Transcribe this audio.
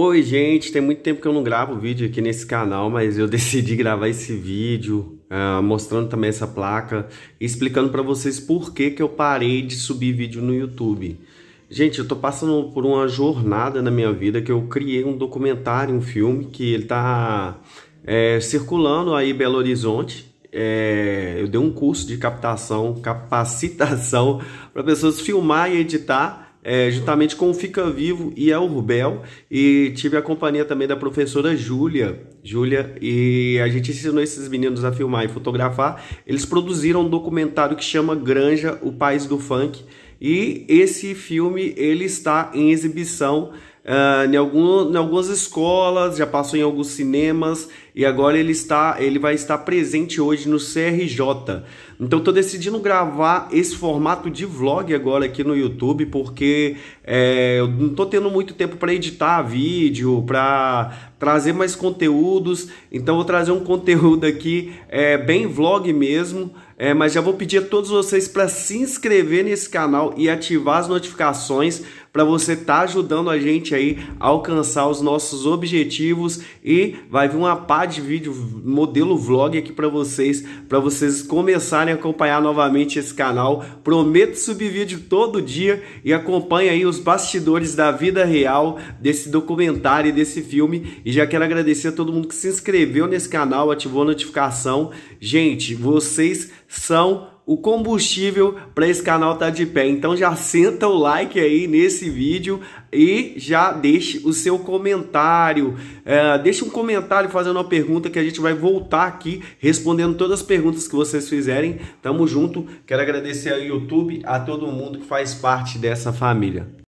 Oi, gente, tem muito tempo que eu não gravo vídeo aqui nesse canal, mas eu decidi gravar esse vídeo uh, mostrando também essa placa e explicando para vocês por que, que eu parei de subir vídeo no YouTube. Gente, eu tô passando por uma jornada na minha vida que eu criei um documentário, um filme que ele tá é, circulando aí Belo Horizonte. É, eu dei um curso de captação, capacitação para pessoas filmar e editar é, juntamente com o Fica Vivo e é o Rubel, e tive a companhia também da professora Júlia, Júlia, e a gente ensinou esses meninos a filmar e fotografar. Eles produziram um documentário que chama Granja, o País do Funk, e esse filme ele está em exibição ah, em, algum, em algumas escolas, já passou em alguns cinemas e agora ele está, ele vai estar presente hoje no CRJ. Então estou decidindo gravar esse formato de vlog agora aqui no YouTube porque é, eu não estou tendo muito tempo para editar vídeo, para trazer mais conteúdos. Então vou trazer um conteúdo aqui é, bem vlog mesmo, é, mas já vou pedir a todos vocês para se inscrever nesse canal e ativar as notificações para você estar tá ajudando a gente aí a alcançar os nossos objetivos e vai vir uma pá de vídeo modelo vlog aqui para vocês, para vocês começarem a acompanhar novamente esse canal. Prometo subir vídeo todo dia e acompanha aí os bastidores da vida real desse documentário e desse filme e já quero agradecer a todo mundo que se inscreveu nesse canal, ativou a notificação. Gente, vocês são o combustível para esse canal estar tá de pé. Então já senta o like aí nesse vídeo e já deixe o seu comentário. É, deixe um comentário fazendo uma pergunta que a gente vai voltar aqui respondendo todas as perguntas que vocês fizerem. Tamo junto. Quero agradecer ao YouTube, a todo mundo que faz parte dessa família.